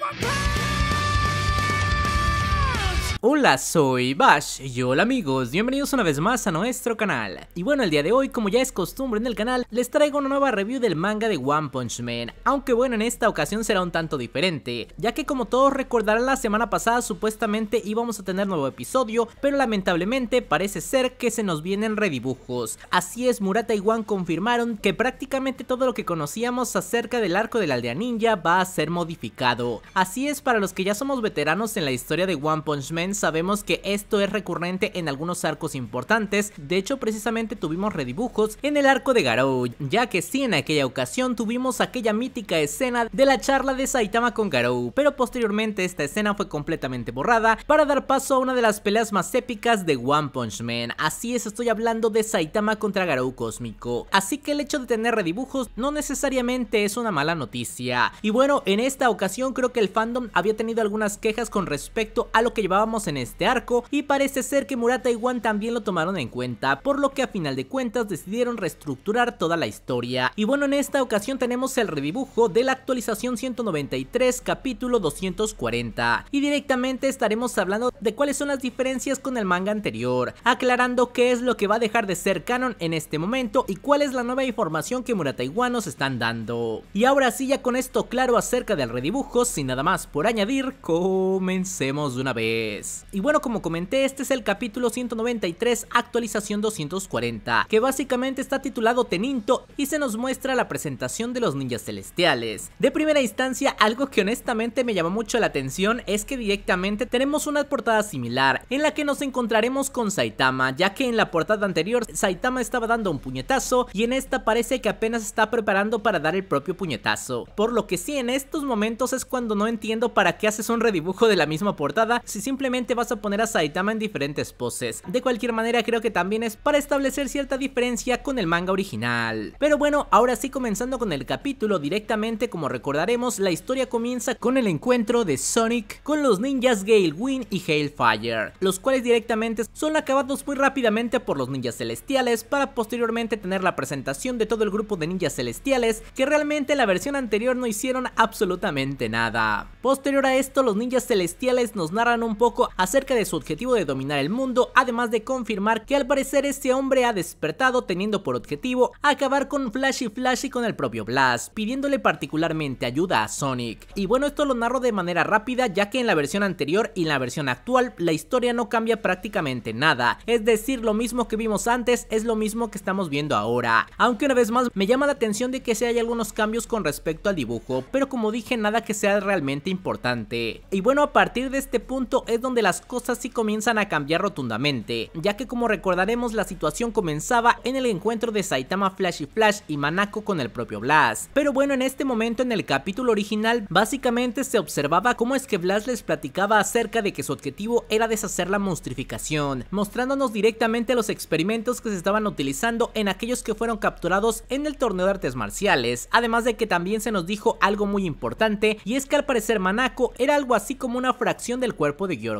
my power. Hola, soy Bash y hola amigos, bienvenidos una vez más a nuestro canal. Y bueno, el día de hoy, como ya es costumbre en el canal, les traigo una nueva review del manga de One Punch Man, aunque bueno, en esta ocasión será un tanto diferente, ya que como todos recordarán la semana pasada supuestamente íbamos a tener nuevo episodio, pero lamentablemente parece ser que se nos vienen redibujos. Así es, Murata y One confirmaron que prácticamente todo lo que conocíamos acerca del arco de la aldea ninja va a ser modificado. Así es, para los que ya somos veteranos en la historia de One Punch Man, sabemos que esto es recurrente en algunos arcos importantes, de hecho precisamente tuvimos redibujos en el arco de Garou, ya que sí en aquella ocasión tuvimos aquella mítica escena de la charla de Saitama con Garou, pero posteriormente esta escena fue completamente borrada para dar paso a una de las peleas más épicas de One Punch Man, así es estoy hablando de Saitama contra Garou Cósmico, así que el hecho de tener redibujos no necesariamente es una mala noticia, y bueno en esta ocasión creo que el fandom había tenido algunas quejas con respecto a lo que llevábamos en este arco y parece ser que Murata y Wan también lo tomaron en cuenta, por lo que a final de cuentas decidieron reestructurar toda la historia. Y bueno, en esta ocasión tenemos el redibujo de la actualización 193 capítulo 240 y directamente estaremos hablando de cuáles son las diferencias con el manga anterior, aclarando qué es lo que va a dejar de ser canon en este momento y cuál es la nueva información que Murata y Wan nos están dando. Y ahora sí, ya con esto claro acerca del redibujo, sin nada más por añadir, comencemos de una vez. Y bueno, como comenté, este es el capítulo 193, actualización 240, que básicamente está titulado Teninto y se nos muestra la presentación de los ninjas celestiales. De primera instancia, algo que honestamente me llamó mucho la atención es que directamente tenemos una portada similar, en la que nos encontraremos con Saitama, ya que en la portada anterior Saitama estaba dando un puñetazo y en esta parece que apenas está preparando para dar el propio puñetazo. Por lo que sí, en estos momentos es cuando no entiendo para qué haces un redibujo de la misma portada si simplemente vas a poner a Saitama en diferentes poses. De cualquier manera creo que también es para establecer cierta diferencia con el manga original. Pero bueno, ahora sí comenzando con el capítulo directamente como recordaremos la historia comienza con el encuentro de Sonic con los ninjas Gale Wind y Hailfire, los cuales directamente son acabados muy rápidamente por los ninjas celestiales para posteriormente tener la presentación de todo el grupo de ninjas celestiales que realmente la versión anterior no hicieron absolutamente nada. Posterior a esto los ninjas celestiales nos narran un poco acerca de su objetivo de dominar el mundo, además de confirmar que al parecer este hombre ha despertado teniendo por objetivo acabar con Flash y Flash y con el propio Blast, pidiéndole particularmente ayuda a Sonic. Y bueno, esto lo narro de manera rápida ya que en la versión anterior y en la versión actual la historia no cambia prácticamente nada, es decir, lo mismo que vimos antes es lo mismo que estamos viendo ahora, aunque una vez más me llama la atención de que se hay algunos cambios con respecto al dibujo, pero como dije nada que sea realmente importante. Y bueno, a partir de este punto es donde de las cosas si comienzan a cambiar rotundamente, ya que como recordaremos la situación comenzaba en el encuentro de Saitama Flash y Flash y Manako con el propio Blast, Pero bueno, en este momento en el capítulo original básicamente se observaba cómo es que Blast les platicaba acerca de que su objetivo era deshacer la monstrificación, mostrándonos directamente los experimentos que se estaban utilizando en aquellos que fueron capturados en el torneo de artes marciales, además de que también se nos dijo algo muy importante y es que al parecer Manako era algo así como una fracción del cuerpo de Gyoro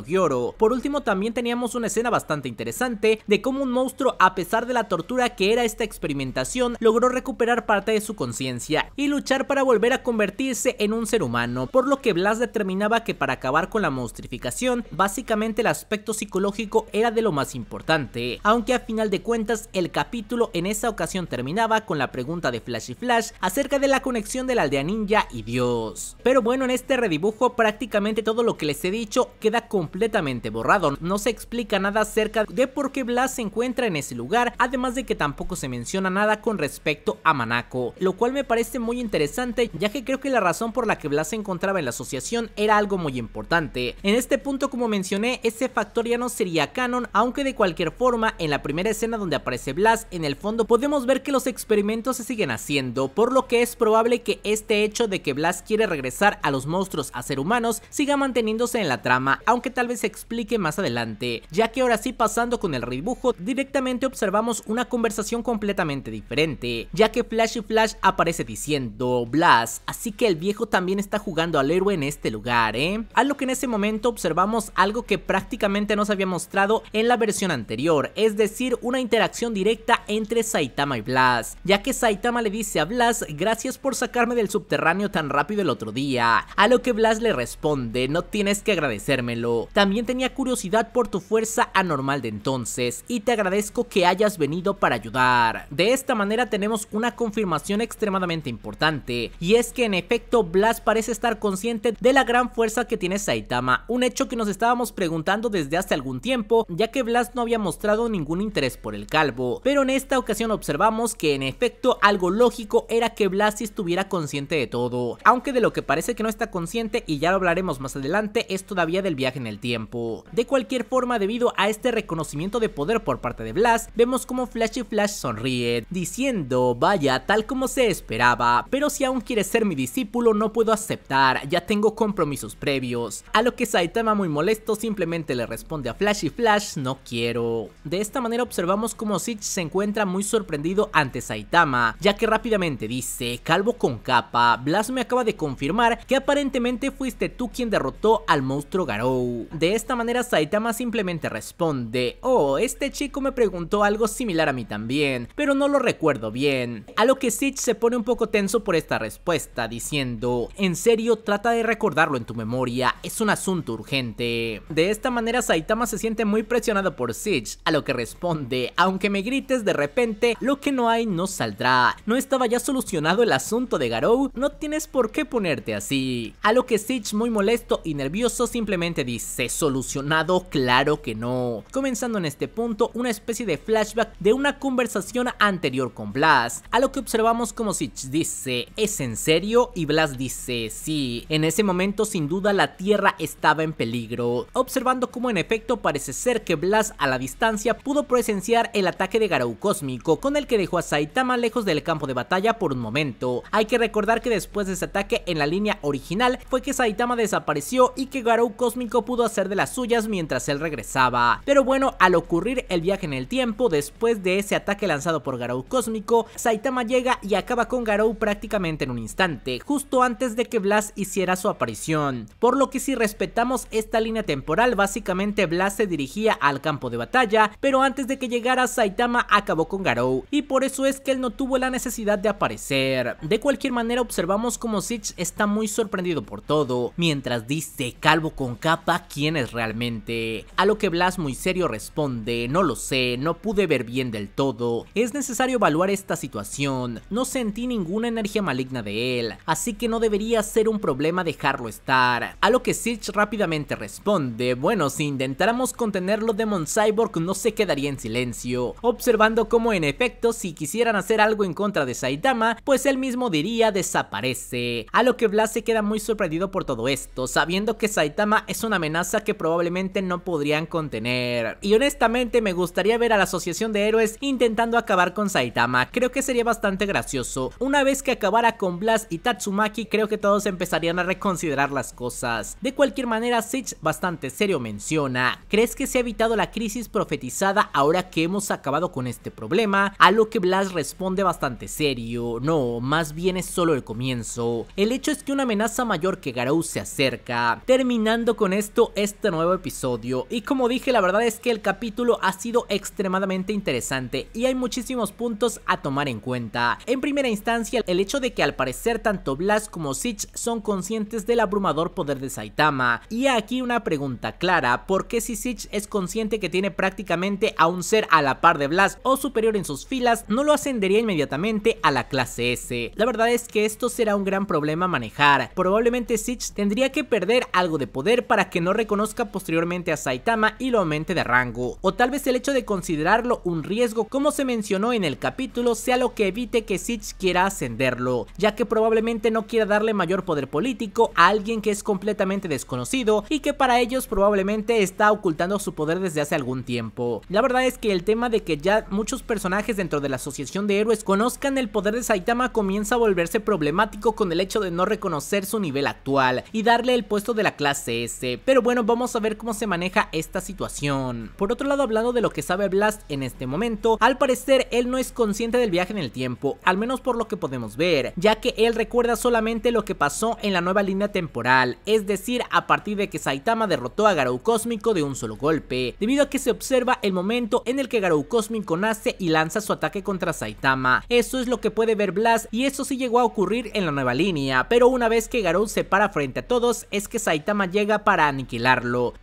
por último también teníamos una escena bastante interesante de cómo un monstruo a pesar de la tortura que era esta experimentación logró recuperar parte de su conciencia y luchar para volver a convertirse en un ser humano, por lo que Blas determinaba que para acabar con la monstrificación básicamente el aspecto psicológico era de lo más importante, aunque a final de cuentas el capítulo en esa ocasión terminaba con la pregunta de Flash y Flash acerca de la conexión de la aldea ninja y Dios. Pero bueno en este redibujo prácticamente todo lo que les he dicho queda con completamente borrado. No se explica nada acerca de por qué Blas se encuentra en ese lugar, además de que tampoco se menciona nada con respecto a Manako, lo cual me parece muy interesante ya que creo que la razón por la que Blas se encontraba en la asociación era algo muy importante. En este punto como mencioné, ese factor ya no sería canon, aunque de cualquier forma en la primera escena donde aparece Blas en el fondo podemos ver que los experimentos se siguen haciendo, por lo que es probable que este hecho de que Blas quiere regresar a los monstruos a ser humanos siga manteniéndose en la trama, aunque tal vez se explique más adelante, ya que ahora sí pasando con el dibujo, directamente observamos una conversación completamente diferente, ya que Flash y Flash aparece diciendo Blast, así que el viejo también está jugando al héroe en este lugar, ¿eh? A lo que en ese momento observamos algo que prácticamente no se había mostrado en la versión anterior, es decir, una interacción directa entre Saitama y Blast, ya que Saitama le dice a Blast, gracias por sacarme del subterráneo tan rápido el otro día, a lo que Blast le responde, no tienes que agradecérmelo, también tenía curiosidad por tu fuerza anormal de entonces y te agradezco que hayas venido para ayudar. De esta manera tenemos una confirmación extremadamente importante y es que en efecto Blas parece estar consciente de la gran fuerza que tiene Saitama, un hecho que nos estábamos preguntando desde hace algún tiempo ya que Blas no había mostrado ningún interés por el calvo, pero en esta ocasión observamos que en efecto algo lógico era que Blas estuviera consciente de todo, aunque de lo que parece que no está consciente y ya lo hablaremos más adelante es todavía del viaje en el tiempo. De cualquier forma, debido a este reconocimiento de poder por parte de Blast, vemos como Flash y Flash sonríe, diciendo, vaya, tal como se esperaba, pero si aún quieres ser mi discípulo no puedo aceptar, ya tengo compromisos previos. A lo que Saitama muy molesto simplemente le responde a Flash y Flash, no quiero. De esta manera observamos como Sitch se encuentra muy sorprendido ante Saitama, ya que rápidamente dice, calvo con capa, Blast me acaba de confirmar que aparentemente fuiste tú quien derrotó al monstruo Garou. De esta manera Saitama simplemente responde, oh, este chico me preguntó algo similar a mí también, pero no lo recuerdo bien. A lo que Sitch se pone un poco tenso por esta respuesta, diciendo, en serio, trata de recordarlo en tu memoria, es un asunto urgente. De esta manera Saitama se siente muy presionado por Sitch, a lo que responde, aunque me grites de repente, lo que no hay no saldrá. No estaba ya solucionado el asunto de Garou, no tienes por qué ponerte así. A lo que Sitch muy molesto y nervioso simplemente dice, solucionado, claro que no. Comenzando en este punto, una especie de flashback de una conversación anterior con Blas, a lo que observamos como si dice, ¿es en serio? Y Blas dice, sí. En ese momento, sin duda, la Tierra estaba en peligro, observando cómo en efecto parece ser que Blas a la distancia pudo presenciar el ataque de Garou Cósmico, con el que dejó a Saitama lejos del campo de batalla por un momento. Hay que recordar que después de ese ataque en la línea original fue que Saitama desapareció y que Garou Cósmico pudo hacer de las suyas mientras él regresaba. Pero bueno, al ocurrir el viaje en el tiempo, después de ese ataque lanzado por Garou Cósmico, Saitama llega y acaba con Garou prácticamente en un instante, justo antes de que Blas hiciera su aparición. Por lo que si respetamos esta línea temporal, básicamente Blas se dirigía al campo de batalla, pero antes de que llegara Saitama acabó con Garou, y por eso es que él no tuvo la necesidad de aparecer. De cualquier manera observamos como Sitch está muy sorprendido por todo, mientras dice calvo con capa quién es realmente. A lo que Blas muy serio responde, no lo sé, no pude ver bien del todo, es necesario evaluar esta situación, no sentí ninguna energía maligna de él, así que no debería ser un problema dejarlo estar. A lo que Sitch rápidamente responde, bueno, si intentáramos contenerlo Demon Cyborg no se quedaría en silencio, observando cómo en efecto si quisieran hacer algo en contra de Saitama, pues él mismo diría desaparece. A lo que Blas se queda muy sorprendido por todo esto, sabiendo que Saitama es una amenaza que probablemente no podrían contener. Y honestamente me gustaría ver a la Asociación de Héroes intentando acabar con Saitama, creo que sería bastante gracioso. Una vez que acabara con Blast y Tatsumaki creo que todos empezarían a reconsiderar las cosas. De cualquier manera Sitch bastante serio menciona, ¿crees que se ha evitado la crisis profetizada ahora que hemos acabado con este problema? A lo que Blast responde bastante serio, no, más bien es solo el comienzo. El hecho es que una amenaza mayor que Garou se acerca. Terminando con esto, este nuevo episodio y como dije la verdad es que el capítulo ha sido extremadamente interesante y hay muchísimos puntos a tomar en cuenta. En primera instancia el hecho de que al parecer tanto Blast como Sitch son conscientes del abrumador poder de Saitama y aquí una pregunta clara, ¿por qué si Sitch es consciente que tiene prácticamente a un ser a la par de Blast o superior en sus filas no lo ascendería inmediatamente a la clase S? La verdad es que esto será un gran problema manejar, probablemente Sitch tendría que perder algo de poder para que no reconozca posteriormente a Saitama y lo aumente de rango, o tal vez el hecho de considerarlo un riesgo como se mencionó en el capítulo sea lo que evite que Sitch quiera ascenderlo, ya que probablemente no quiera darle mayor poder político a alguien que es completamente desconocido y que para ellos probablemente está ocultando su poder desde hace algún tiempo. La verdad es que el tema de que ya muchos personajes dentro de la Asociación de Héroes conozcan el poder de Saitama comienza a volverse problemático con el hecho de no reconocer su nivel actual y darle el puesto de la clase S, pero bueno, vamos a ver cómo se maneja esta situación. Por otro lado, hablando de lo que sabe Blast en este momento, al parecer él no es consciente del viaje en el tiempo, al menos por lo que podemos ver, ya que él recuerda solamente lo que pasó en la nueva línea temporal, es decir, a partir de que Saitama derrotó a Garou Cósmico de un solo golpe, debido a que se observa el momento en el que Garou Cósmico nace y lanza su ataque contra Saitama. Eso es lo que puede ver Blast y eso sí llegó a ocurrir en la nueva línea, pero una vez que Garou se para frente a todos es que Saitama llega para aniquilar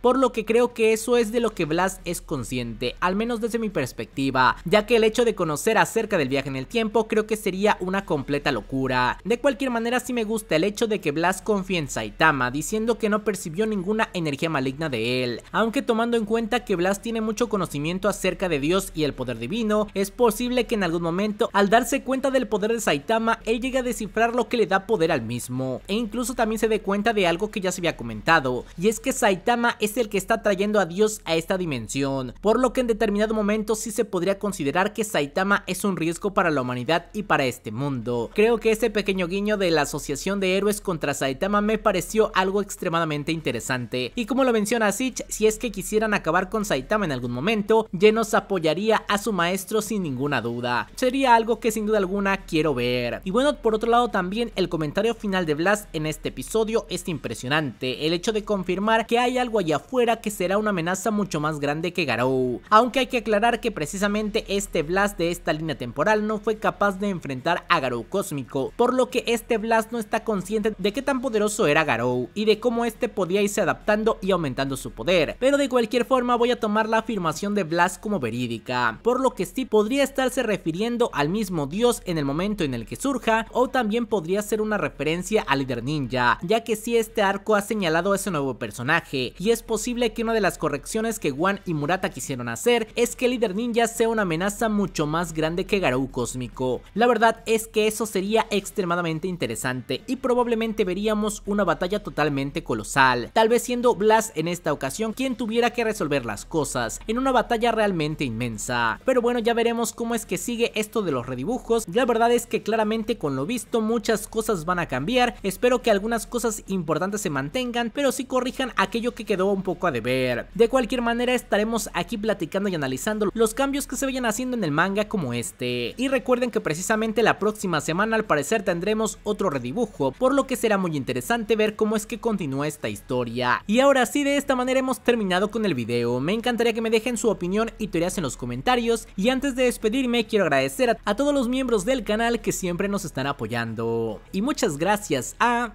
por lo que creo que eso es de lo que Blas es consciente, al menos desde mi perspectiva, ya que el hecho de conocer acerca del viaje en el tiempo creo que sería una completa locura. De cualquier manera sí me gusta el hecho de que Blas confía en Saitama, diciendo que no percibió ninguna energía maligna de él, aunque tomando en cuenta que Blas tiene mucho conocimiento acerca de Dios y el poder divino, es posible que en algún momento, al darse cuenta del poder de Saitama, él llegue a descifrar lo que le da poder al mismo, e incluso también se dé cuenta de algo que ya se había comentado, y es que Saitama Saitama es el que está trayendo a Dios a esta dimensión, por lo que en determinado momento sí se podría considerar que Saitama es un riesgo para la humanidad y para este mundo. Creo que ese pequeño guiño de la asociación de héroes contra Saitama me pareció algo extremadamente interesante, y como lo menciona Sitch, si es que quisieran acabar con Saitama en algún momento, Genos apoyaría a su maestro sin ninguna duda. Sería algo que sin duda alguna quiero ver. Y bueno, por otro lado también el comentario final de Blast en este episodio es impresionante, el hecho de confirmar que hay algo allá afuera que será una amenaza mucho más grande que Garou. Aunque hay que aclarar que precisamente este Blast de esta línea temporal no fue capaz de enfrentar a Garou Cósmico, por lo que este Blast no está consciente de qué tan poderoso era Garou y de cómo este podía irse adaptando y aumentando su poder, pero de cualquier forma voy a tomar la afirmación de Blast como verídica, por lo que sí podría estarse refiriendo al mismo dios en el momento en el que surja o también podría ser una referencia al líder ninja, ya que si este arco ha señalado a ese nuevo personaje y es posible que una de las correcciones que Wan y Murata quisieron hacer es que el líder ninja sea una amenaza mucho más grande que Garou cósmico. La verdad es que eso sería extremadamente interesante y probablemente veríamos una batalla totalmente colosal, tal vez siendo Blast en esta ocasión quien tuviera que resolver las cosas, en una batalla realmente inmensa. Pero bueno, ya veremos cómo es que sigue esto de los redibujos, la verdad es que claramente con lo visto muchas cosas van a cambiar, espero que algunas cosas importantes se mantengan, pero si corrijan a aquello que quedó un poco a deber. De cualquier manera estaremos aquí platicando y analizando los cambios que se vayan haciendo en el manga como este. Y recuerden que precisamente la próxima semana al parecer tendremos otro redibujo, por lo que será muy interesante ver cómo es que continúa esta historia. Y ahora sí, de esta manera hemos terminado con el video. Me encantaría que me dejen su opinión y teorías en los comentarios. Y antes de despedirme quiero agradecer a, todos los miembros del canal que siempre nos están apoyando. Y muchas gracias a...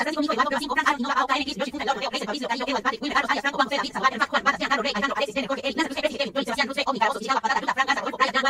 Franco, no Juan,